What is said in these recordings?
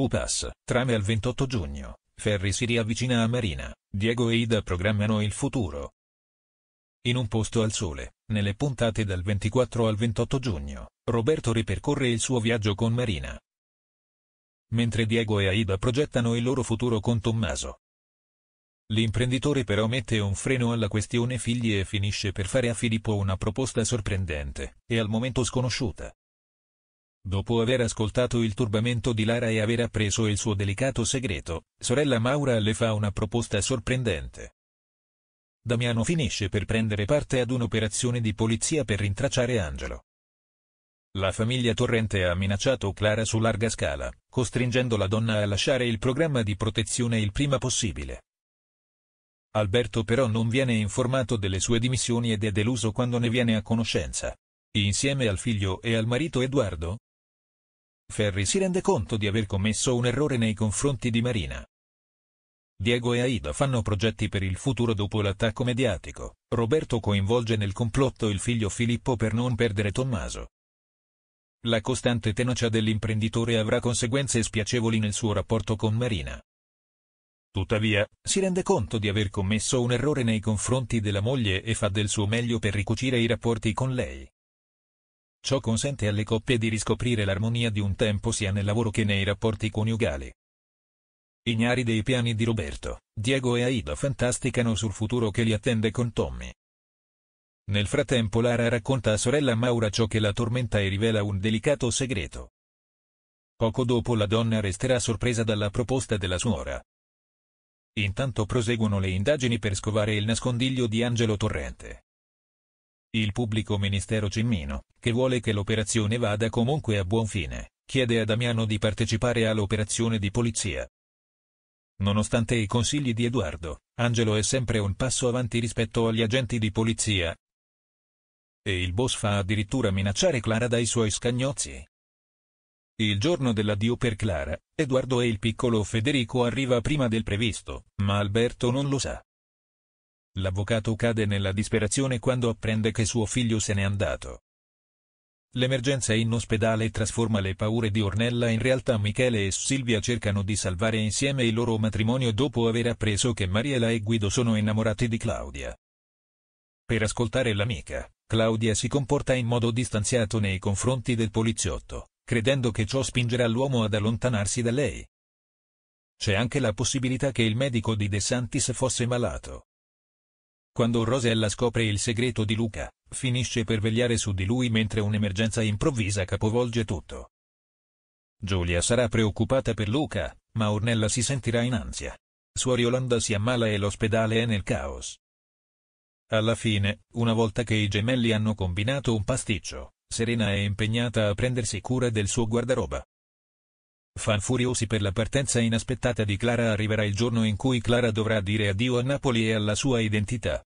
UPAS, trame al 28 giugno, Ferri si riavvicina a Marina, Diego e Ida programmano il futuro. In un posto al sole, nelle puntate dal 24 al 28 giugno, Roberto ripercorre il suo viaggio con Marina. Mentre Diego e Aida progettano il loro futuro con Tommaso. L'imprenditore però mette un freno alla questione figli e finisce per fare a Filippo una proposta sorprendente, e al momento sconosciuta. Dopo aver ascoltato il turbamento di Lara e aver appreso il suo delicato segreto, sorella Maura le fa una proposta sorprendente. Damiano finisce per prendere parte ad un'operazione di polizia per rintracciare Angelo. La famiglia Torrente ha minacciato Clara su larga scala, costringendo la donna a lasciare il programma di protezione il prima possibile. Alberto però non viene informato delle sue dimissioni ed è deluso quando ne viene a conoscenza. Insieme al figlio e al marito Edoardo, Ferri si rende conto di aver commesso un errore nei confronti di Marina. Diego e Aida fanno progetti per il futuro dopo l'attacco mediatico, Roberto coinvolge nel complotto il figlio Filippo per non perdere Tommaso. La costante tenacia dell'imprenditore avrà conseguenze spiacevoli nel suo rapporto con Marina. Tuttavia, si rende conto di aver commesso un errore nei confronti della moglie e fa del suo meglio per ricucire i rapporti con lei. Ciò consente alle coppie di riscoprire l'armonia di un tempo sia nel lavoro che nei rapporti coniugali. Ignari dei piani di Roberto, Diego e Aida fantasticano sul futuro che li attende con Tommy. Nel frattempo Lara racconta a sorella Maura ciò che la tormenta e rivela un delicato segreto. Poco dopo la donna resterà sorpresa dalla proposta della suora. Intanto proseguono le indagini per scovare il nascondiglio di Angelo Torrente. Il pubblico ministero Cimmino, che vuole che l'operazione vada comunque a buon fine, chiede a Damiano di partecipare all'operazione di polizia. Nonostante i consigli di Edoardo, Angelo è sempre un passo avanti rispetto agli agenti di polizia. E il boss fa addirittura minacciare Clara dai suoi scagnozzi. Il giorno dell'addio per Clara, Edoardo e il piccolo Federico arriva prima del previsto, ma Alberto non lo sa. L'avvocato cade nella disperazione quando apprende che suo figlio se n'è andato. L'emergenza in ospedale trasforma le paure di Ornella in realtà Michele e Silvia cercano di salvare insieme il loro matrimonio dopo aver appreso che Mariela e Guido sono innamorati di Claudia. Per ascoltare l'amica, Claudia si comporta in modo distanziato nei confronti del poliziotto, credendo che ciò spingerà l'uomo ad allontanarsi da lei. C'è anche la possibilità che il medico di De Santis fosse malato, quando Rosella scopre il segreto di Luca, finisce per vegliare su di lui mentre un'emergenza improvvisa capovolge tutto. Giulia sarà preoccupata per Luca, ma Ornella si sentirà in ansia. Suor Yolanda si ammala e l'ospedale è nel caos. Alla fine, una volta che i gemelli hanno combinato un pasticcio, Serena è impegnata a prendersi cura del suo guardaroba. Fan furiosi per la partenza inaspettata di Clara arriverà il giorno in cui Clara dovrà dire addio a Napoli e alla sua identità.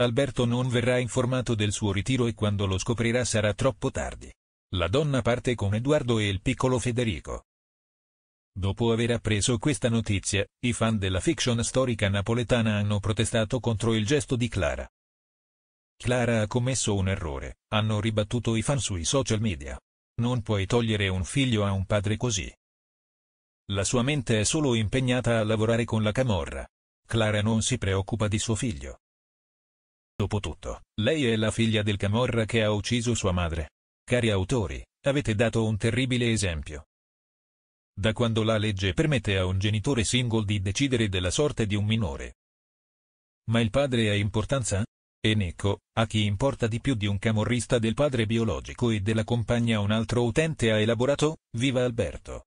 Alberto non verrà informato del suo ritiro e quando lo scoprirà sarà troppo tardi. La donna parte con Edoardo e il piccolo Federico. Dopo aver appreso questa notizia, i fan della fiction storica napoletana hanno protestato contro il gesto di Clara. Clara ha commesso un errore, hanno ribattuto i fan sui social media. Non puoi togliere un figlio a un padre così. La sua mente è solo impegnata a lavorare con la camorra. Clara non si preoccupa di suo figlio. Dopotutto, lei è la figlia del Camorra che ha ucciso sua madre. Cari autori, avete dato un terribile esempio. Da quando la legge permette a un genitore single di decidere della sorte di un minore. Ma il padre ha importanza? E Necco, a chi importa di più di un camorrista del padre biologico e della compagna un altro utente ha elaborato, viva Alberto.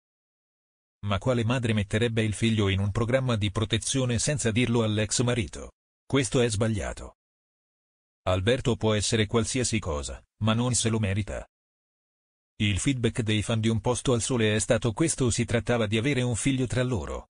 Ma quale madre metterebbe il figlio in un programma di protezione senza dirlo all'ex marito? Questo è sbagliato. Alberto può essere qualsiasi cosa, ma non se lo merita. Il feedback dei fan di Un posto al sole è stato questo si trattava di avere un figlio tra loro.